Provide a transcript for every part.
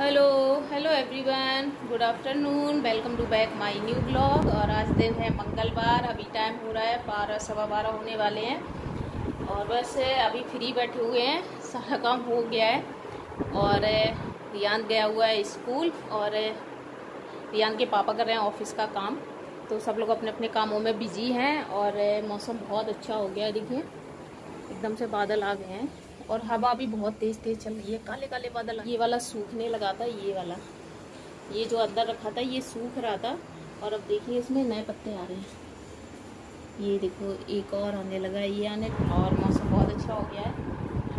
hello hello everyone good afternoon welcome to back my new blog और आज दिन है मंगलवार अभी टाइम हो रहा है बारह सवा बारह होने वाले हैं और बस अभी फ्री बैठे हुए हैं सारा काम हो गया है और रियान गया हुआ है स्कूल और रियान के पापा कर रहे हैं ऑफिस का काम तो सब लोग अपने अपने कामों में बिजी हैं और मौसम बहुत अच्छा हो गया है देखिए एकदम से बादल आ गए हैं और हवा भी बहुत तेज तेज चल रही है काले काले बादल ये वाला सूखने लगा था ये वाला ये जो अंदर रखा था ये सूख रहा था और अब देखिए इसमें नए पत्ते आ रहे हैं ये देखो एक और आने लगा ये आने और मौसम बहुत अच्छा हो गया है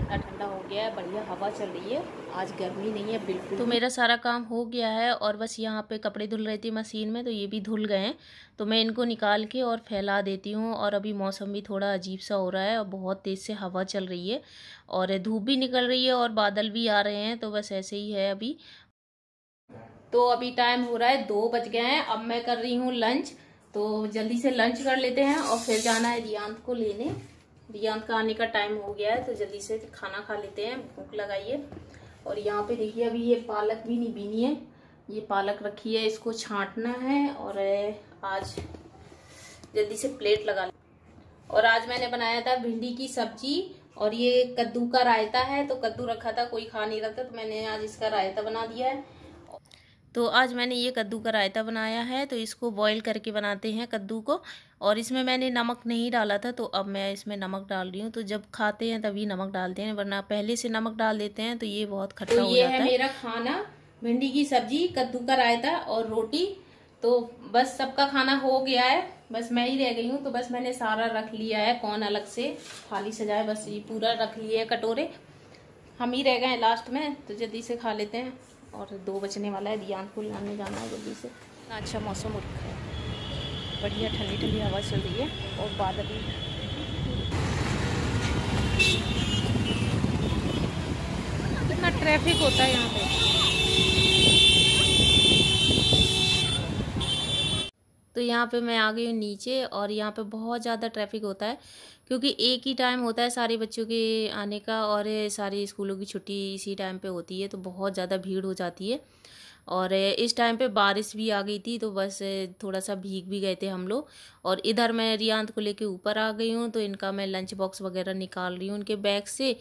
ठंडा ठंडा हो गया है बढ़िया हवा चल रही है आज गर्मी नहीं है बिल्कुल तो मेरा सारा काम हो गया है और बस यहाँ पे कपड़े धुल रही थी मशीन में तो ये भी धुल गए हैं तो मैं इनको निकाल के और फैला देती हूँ और अभी मौसम भी थोड़ा अजीब सा हो रहा है और बहुत तेज़ से हवा चल रही है और धूप भी निकल रही है और बादल भी आ रहे हैं तो बस ऐसे ही है अभी तो अभी टाइम हो रहा है दो बज गए हैं अब मैं कर रही हूँ लंच तो जल्दी से लंच कर लेते हैं और फिर जाना है रियांत को लेने दिया का आने का टाइम हो गया है तो जल्दी से खाना खा लेते हैं भूख लगाइए और यहाँ पे देखिए अभी ये पालक भी नहीं बीनी है ये पालक रखी है इसको छांटना है और आज जल्दी से प्लेट लगा ले और आज मैंने बनाया था भिंडी की सब्जी और ये कद्दू का रायता है तो कद्दू रखा था कोई खा नहीं रखता तो मैंने आज इसका रायता बना दिया है तो आज मैंने ये कद्दू का रायता बनाया है तो इसको बॉईल करके बनाते हैं कद्दू को और इसमें मैंने नमक नहीं डाला था तो अब मैं इसमें नमक डाल रही हूँ तो जब खाते हैं तभी नमक डालते हैं वरना पहले से नमक डाल देते हैं तो ये बहुत खट्टा तो हो जाता है मेरा खाना भिंडी की सब्जी कद्दू का रायता और रोटी तो बस सबका खाना हो गया है बस मैं ही रह गई हूँ तो बस मैंने सारा रख लिया है कौन अलग से खाली सजाए बस ये पूरा रख लिया है कटोरे हम ही रह गए लास्ट में तो जल्दी से खा लेते हैं और दो बजने वाला है दियानपुर लाने जाना है जल्दी से अच्छा मौसम हो रखा है बढ़िया ठंडी ठंडी हवा चल रही है और बादल भी कितना ट्रैफिक होता है यहाँ पे तो यहाँ पे मैं आ गई हूँ नीचे और यहाँ पे बहुत ज़्यादा ट्रैफिक होता है क्योंकि एक ही टाइम होता है सारे बच्चों के आने का और सारे स्कूलों की छुट्टी इसी टाइम पे होती है तो बहुत ज़्यादा भीड़ हो जाती है और इस टाइम पे बारिश भी आ गई थी तो बस थोड़ा सा भीग भी गए थे हम लोग और इधर मैं रियांत को लेके ऊपर आ गई हूँ तो इनका मैं लंच बॉक्स वगैरह निकाल रही हूँ उनके बैग से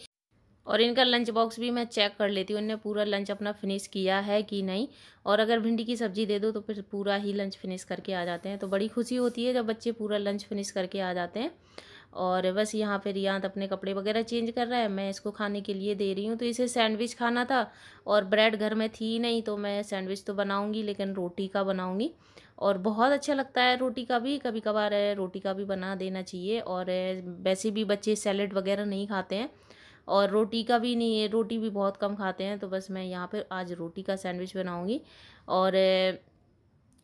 और इनका लंच बॉक्स भी मैं चेक कर लेती हूँ उनने पूरा लंच अपना फिनिश किया है कि नहीं और अगर भिंडी की सब्ज़ी दे दो तो फिर पूरा ही लंच फिनिश करके आ जाते हैं तो बड़ी खुशी होती है जब बच्चे पूरा लंच फिनिश करके आ जाते हैं और बस यहाँ पे रियांत अपने कपड़े वगैरह चेंज कर रहा है मैं इसको खाने के लिए दे रही हूँ तो इसे सैंडविच खाना था और ब्रेड घर में थी नहीं तो मैं सैंडविच तो बनाऊँगी लेकिन रोटी का बनाऊँगी और बहुत अच्छा लगता है रोटी का भी कभी कभार रोटी का भी बना देना चाहिए और वैसे भी बच्चे सैलड वगैरह नहीं खाते हैं और रोटी का भी नहीं है रोटी भी बहुत कम खाते हैं तो बस मैं यहाँ पर आज रोटी का सैंडविच बनाऊँगी और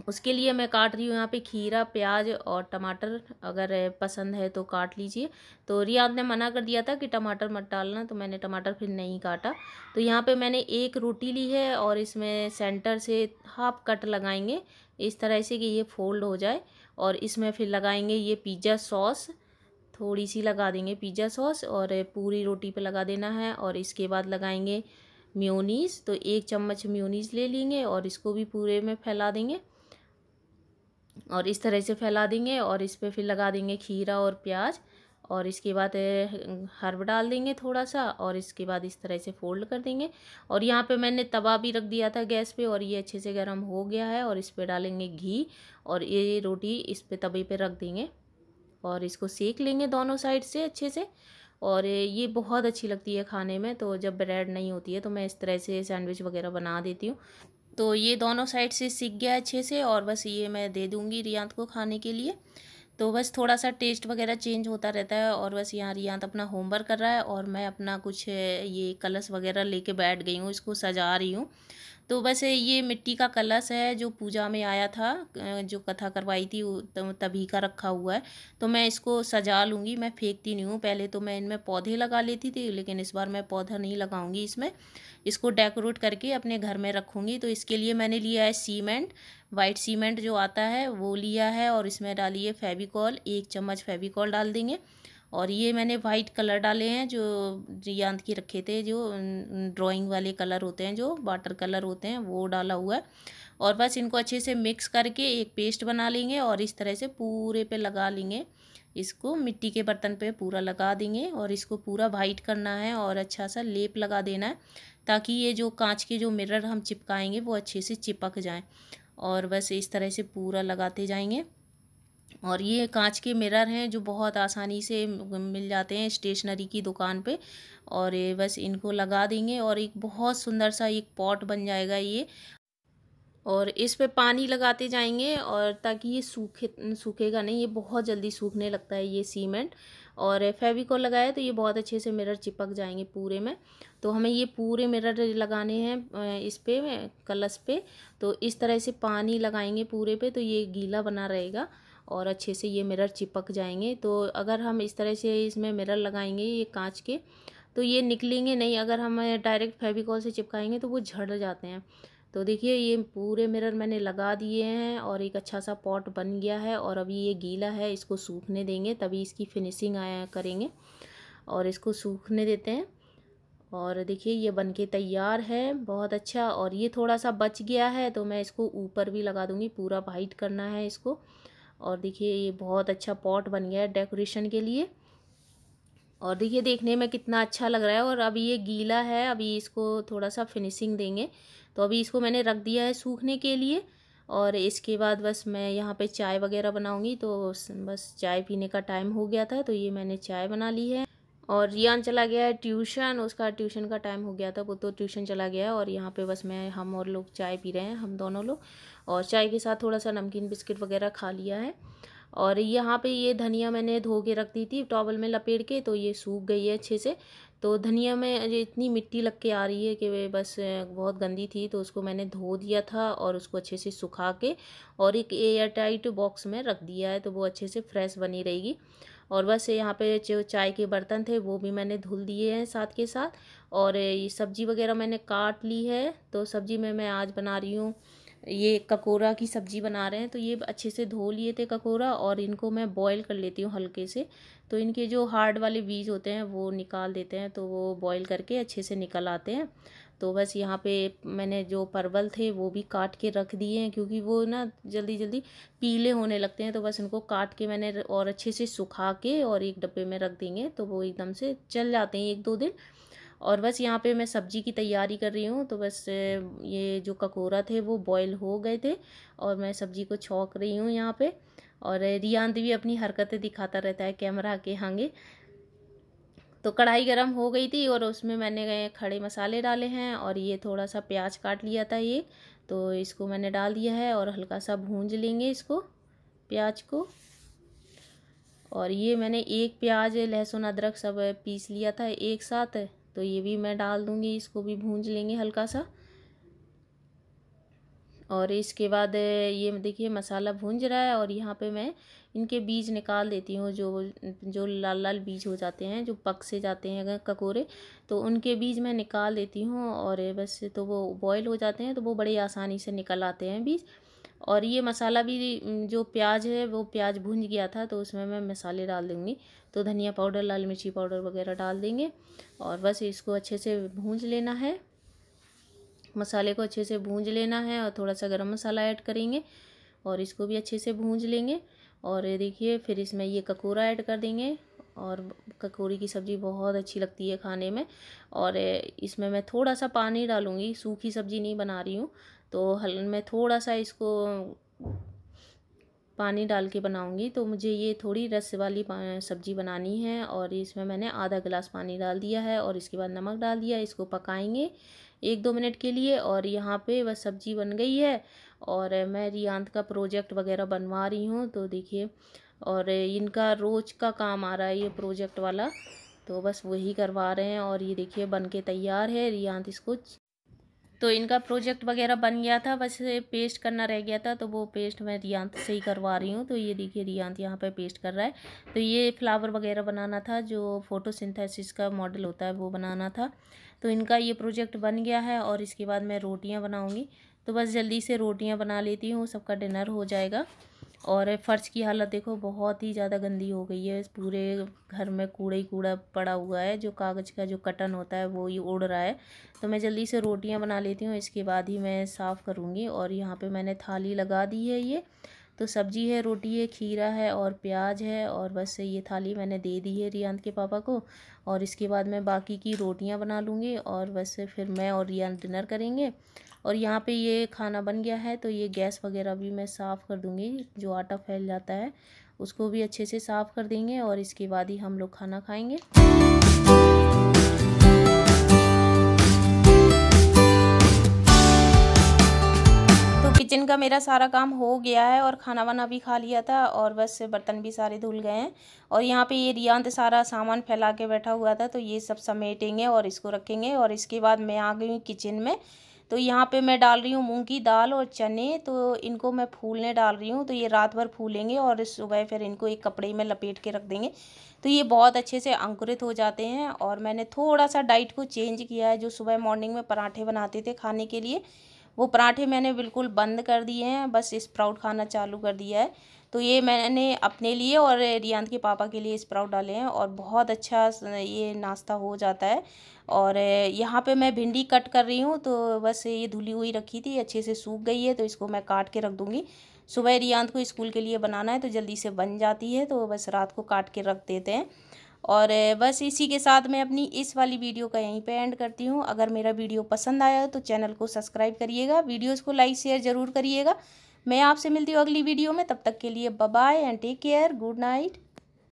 उसके लिए मैं काट रही हूँ यहाँ पे खीरा प्याज और टमाटर अगर पसंद है तो काट लीजिए तो रियाद ने मना कर दिया था कि टमाटर मत डालना तो मैंने टमाटर फिर नहीं काटा तो यहाँ पे मैंने एक रोटी ली है और इसमें सेंटर से हाफ कट लगाएंगे इस तरह से कि ये फोल्ड हो जाए और इसमें फिर लगाएंगे ये पिज़्ज़ा सॉस थोड़ी सी लगा देंगे पिज़्ज़ा सॉस और पूरी रोटी पर लगा देना है और इसके बाद लगाएँगे म्योनीस तो एक चम्मच म्योनीस ले लेंगे और इसको भी पूरे में फैला देंगे और इस तरह से फैला देंगे और इस पर फिर लगा देंगे खीरा और प्याज और इसके बाद हर्ब डाल देंगे थोड़ा सा और इसके बाद इस तरह से फोल्ड कर देंगे और यहाँ पे मैंने तवा भी रख दिया था गैस पे और ये अच्छे से गर्म हो गया है और इस पर डालेंगे घी और ये रोटी इस पे तवे पे रख देंगे और इसको सेक लेंगे दोनों साइड से अच्छे से और ये बहुत अच्छी लगती है खाने में तो जब ब्रेड नहीं होती है तो मैं इस तरह से सैंडविच वगैरह बना देती हूँ तो ये दोनों साइड से सीख गया अच्छे से और बस ये मैं दे दूँगी रियांत को खाने के लिए तो बस थोड़ा सा टेस्ट वगैरह चेंज होता रहता है और बस यहाँ रियांत अपना होमवर्क कर रहा है और मैं अपना कुछ ये कलश वगैरह लेके बैठ गई हूँ इसको सजा रही हूँ तो वैसे ये मिट्टी का कलश है जो पूजा में आया था जो कथा करवाई थी तो तभी का रखा हुआ है तो मैं इसको सजा लूँगी मैं फेंकती नहीं हूँ पहले तो मैं इनमें पौधे लगा लेती थी लेकिन इस बार मैं पौधा नहीं लगाऊंगी इसमें इसको डेकोरेट करके अपने घर में रखूँगी तो इसके लिए मैंने लिया है सीमेंट वाइट सीमेंट जो आता है वो लिया है और इसमें डालिए फेविकॉल एक चम्मच फेविकॉल डाल देंगे और ये मैंने वाइट कलर डाले हैं जो रियांत के रखे थे जो ड्राइंग वाले कलर होते हैं जो वाटर कलर होते हैं वो डाला हुआ है और बस इनको अच्छे से मिक्स करके एक पेस्ट बना लेंगे और इस तरह से पूरे पे लगा लेंगे इसको मिट्टी के बर्तन पे पूरा लगा देंगे और इसको पूरा वाइट करना है और अच्छा सा लेप लगा देना है ताकि ये जो कांच के जो मिरर हम चिपकाएंगे वो अच्छे से चिपक जाएँ और बस इस तरह से पूरा लगाते जाएंगे और ये कांच के मिरर हैं जो बहुत आसानी से मिल जाते हैं स्टेशनरी की दुकान पे और ये बस इनको लगा देंगे और एक बहुत सुंदर सा एक पॉट बन जाएगा ये और इस पे पानी लगाते जाएंगे और ताकि ये सूखे सूखेगा नहीं ये बहुत जल्दी सूखने लगता है ये सीमेंट और फेविकॉल लगाए तो ये बहुत अच्छे से मिरर चिपक जाएंगे पूरे में तो हमें ये पूरे मिरर लगाने हैं इस पे कलश पे तो इस तरह से पानी लगाएंगे पूरे पे तो ये गीला बना रहेगा और अच्छे से ये मिरर चिपक जाएंगे तो अगर हम इस तरह से इसमें मिरर लगाएंगे ये कांच के तो ये निकलेंगे नहीं अगर हम डायरेक्ट फेविकॉल से चिपकाएंगे तो वो झड़ जाते हैं तो देखिए ये पूरे मिरर मैंने लगा दिए हैं और एक अच्छा सा पॉट बन गया है और अभी ये गीला है इसको सूखने देंगे तभी इसकी फिनिशिंग आया करेंगे और इसको सूखने देते हैं और देखिए ये बन के तैयार है बहुत अच्छा और ये थोड़ा सा बच गया है तो मैं इसको ऊपर भी लगा दूँगी पूरा वाइट करना है इसको और देखिए ये बहुत अच्छा पॉट बन गया है डेकोरेशन के लिए और देखिए देखने में कितना अच्छा लग रहा है और अभी ये गीला है अभी इसको थोड़ा सा फिनिशिंग देंगे तो अभी इसको मैंने रख दिया है सूखने के लिए और इसके बाद बस मैं यहाँ पे चाय वगैरह बनाऊँगी तो बस चाय पीने का टाइम हो गया था तो ये मैंने चाय बना ली है और रियान चला गया है ट्यूशन उसका ट्यूशन का टाइम हो गया था वो तो ट्यूशन चला गया है और यहाँ पे बस मैं हम और लोग चाय पी रहे हैं हम दोनों लोग और चाय के साथ थोड़ा सा नमकीन बिस्किट वगैरह खा लिया है और यहाँ पे ये धनिया मैंने धो के रख दी थी टॉवल में लपेट के तो ये सूख गई है अच्छे से तो धनिया में ये इतनी मिट्टी लग के आ रही है कि वे बस बहुत गंदी थी तो उसको मैंने धो दिया था और उसको अच्छे से सुखा के और एक एयर टाइट बॉक्स में रख दिया है तो वो अच्छे से फ्रेश बनी रहेगी और बस यहाँ पे जो चाय के बर्तन थे वो भी मैंने धुल दिए हैं साथ के साथ और ये सब्ज़ी वगैरह मैंने काट ली है तो सब्ज़ी में मैं आज बना रही हूँ ये ककोरा की सब्ज़ी बना रहे हैं तो ये अच्छे से धो लिए थे ककोरा और इनको मैं बॉईल कर लेती हूँ हल्के से तो इनके जो हार्ड वाले बीज होते हैं वो निकाल देते हैं तो वो बॉईल करके अच्छे से निकल आते हैं तो बस यहाँ पे मैंने जो परवल थे वो भी काट के रख दिए हैं क्योंकि वो ना जल्दी जल्दी पीले होने लगते हैं तो बस उनको काट के मैंने और अच्छे से सुखा के और एक डब्बे में रख देंगे तो वो एकदम से चल जाते हैं एक दो दिन और बस यहाँ पे मैं सब्जी की तैयारी कर रही हूँ तो बस ये जो ककोरा थे वो बॉयल हो गए थे और मैं सब्जी को छौंक रही हूँ यहाँ पे और रियांत भी अपनी हरकतें दिखाता रहता है कैमरा के आगे तो कढ़ाई गरम हो गई थी और उसमें मैंने खड़े मसाले डाले हैं और ये थोड़ा सा प्याज काट लिया था ये तो इसको मैंने डाल दिया है और हल्का सा भूंज लेंगे इसको प्याज को और ये मैंने एक प्याज लहसुन अदरक सब पीस लिया था एक साथ तो ये भी मैं डाल दूँगी इसको भी भूंज लेंगे हल्का सा और इसके बाद ये देखिए मसाला भूंज रहा है और यहाँ पे मैं इनके बीज निकाल देती हूँ जो जो लाल लाल बीज हो जाते हैं जो पक से जाते हैं अगर ककोरे तो उनके बीज मैं निकाल देती हूँ और बस तो वो बॉयल हो जाते हैं तो वो बड़े आसानी से निकल आते हैं बीज और ये मसाला भी जो प्याज है वो प्याज भूंज गया था तो उसमें मैं मसाले डाल दूँगी तो धनिया पाउडर लाल मिर्ची पाउडर वगैरह डाल देंगे और बस इसको अच्छे से भूंज लेना है मसाले को अच्छे से भूंज लेना है और थोड़ा सा गरम मसाला ऐड करेंगे और इसको भी अच्छे से भूंज लेंगे और ये देखिए फिर इसमें ये ककोरा ऐड कर देंगे और ककोरी की सब्ज़ी बहुत अच्छी लगती है खाने में और इसमें मैं थोड़ा सा पानी डालूँगी सूखी सब्ज़ी नहीं बना रही हूँ तो हल मैं थोड़ा सा इसको पानी डाल के बनाऊंगी तो मुझे ये थोड़ी रस वाली सब्ज़ी बनानी है और इसमें मैंने आधा गिलास पानी डाल दिया है और इसके बाद नमक डाल दिया इसको पकाएंगे एक दो मिनट के लिए और यहाँ पे वह सब्ज़ी बन गई है और मैं रियांत का प्रोजेक्ट वगैरह बनवा रही हूँ तो देखिए और इनका रोज़ का काम आ रहा है ये प्रोजेक्ट वाला तो बस वही करवा रहे हैं और ये देखिए बन के तैयार है रियांत इसको तो इनका प्रोजेक्ट वगैरह बन गया था बस पेस्ट करना रह गया था तो वो पेस्ट मैं रियांत से ही करवा रही हूँ तो ये देखिए रियांत यहाँ पर पेस्ट कर रहा है तो ये फ्लावर वगैरह बनाना था जो फोटो का मॉडल होता है वो बनाना था तो इनका ये प्रोजेक्ट बन गया है और इसके बाद मैं रोटियाँ बनाऊँगी तो बस जल्दी से रोटियाँ बना लेती हूँ सबका डिनर हो जाएगा और फ़र्श की हालत देखो बहुत ही ज़्यादा गंदी हो गई है इस पूरे घर में कूड़ा ही कूड़ा पड़ा हुआ है जो कागज़ का जो कटन होता है वो ही उड़ रहा है तो मैं जल्दी से रोटियां बना लेती हूँ इसके बाद ही मैं साफ़ करूँगी और यहाँ पे मैंने थाली लगा दी है ये तो सब्जी है रोटी है खीरा है और प्याज है और बस ये थाली मैंने दे दी है रियांत के पापा को और इसके बाद मैं बाकी की रोटियां बना लूँगी और बस फिर मैं और रिया डिनर करेंगे और यहाँ पे ये खाना बन गया है तो ये गैस वगैरह भी मैं साफ़ कर दूँगी जो आटा फैल जाता है उसको भी अच्छे से साफ़ कर देंगे और इसके बाद ही हम लोग खाना खाएँगे किचन का मेरा सारा काम हो गया है और खाना वाना भी खा लिया था और बस बर्तन भी सारे धुल गए हैं और यहाँ पे ये रियांत सारा सामान फैला के बैठा हुआ था तो ये सब समेटेंगे और इसको रखेंगे और इसके बाद मैं आ गई हूँ किचन में तो यहाँ पे मैं डाल रही हूँ मूंग की दाल और चने तो इनको मैं फूलने डाल रही हूँ तो ये रात भर फूलेंगे और सुबह फिर इनको एक कपड़े में लपेट के रख देंगे तो ये बहुत अच्छे से अंकुरित हो जाते हैं और मैंने थोड़ा सा डाइट को चेंज किया है जो सुबह मॉर्निंग में पराठे बनाते थे खाने के लिए वो पराठे मैंने बिल्कुल बंद कर दिए हैं बस स्प्राउट खाना चालू कर दिया है तो ये मैंने अपने लिए और रियांत के पापा के लिए स्प्राउट डाले हैं और बहुत अच्छा ये नाश्ता हो जाता है और यहाँ पे मैं भिंडी कट कर रही हूँ तो बस ये धुली हुई रखी थी अच्छे से सूख गई है तो इसको मैं काट के रख दूँगी सुबह रियांत को स्कूल के लिए बनाना है तो जल्दी से बन जाती है तो बस रात को काट के रख देते हैं और बस इसी के साथ मैं अपनी इस वाली वीडियो का यहीं पे एंड करती हूँ अगर मेरा वीडियो पसंद आया तो चैनल को सब्सक्राइब करिएगा वीडियोस को लाइक शेयर ज़रूर करिएगा मैं आपसे मिलती हूँ अगली वीडियो में तब तक के लिए bye and take care good night